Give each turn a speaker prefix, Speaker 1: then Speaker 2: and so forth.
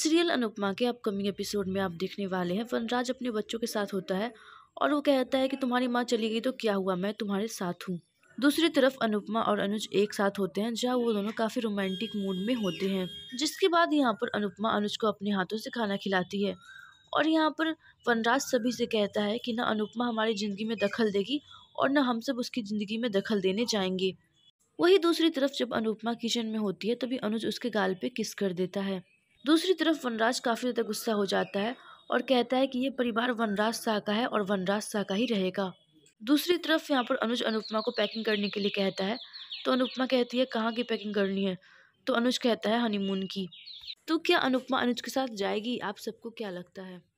Speaker 1: serial Anupama के upcoming episode में आप देखने वाले हैं वनराज अपने बच्चों के साथ होता है और वो कहता है कि तुम्हारी माँ चली गई तो क्या हुआ मैं तुम्हारे साथ हूँ दूसरी तरफ अनुपमा और अनुज एक साथ होते हैं जहाँ वो दोनों काफ़ी रोमांटिक मूड में होते हैं जिसके बाद यहाँ पर अनुपमा अनुज को अपने हाथों से खाना खिलाती है और यहाँ पर वनराज सभी से कहता है कि ना अनुपमा हमारी ज़िंदगी में दखल देगी और ना हम सब उसकी ज़िंदगी में दखल देने जाएंगे वही दूसरी तरफ जब अनुपमा किचन में होती है तभी अनुज उसके गाल पे किस कर देता है दूसरी तरफ वनराज काफ़ी ज़्यादा गुस्सा हो जाता है और कहता है कि यह परिवार वनराज शाह का है और वनराज शाह का ही रहेगा दूसरी तरफ यहाँ पर अनुज अनुपमा को पैकिंग करने के लिए कहता है तो अनुपमा कहती है कहाँ की पैकिंग करनी है तो अनुज कहता है हनीमून की तो क्या अनुपमा अनुज के साथ जाएगी आप सबको क्या लगता है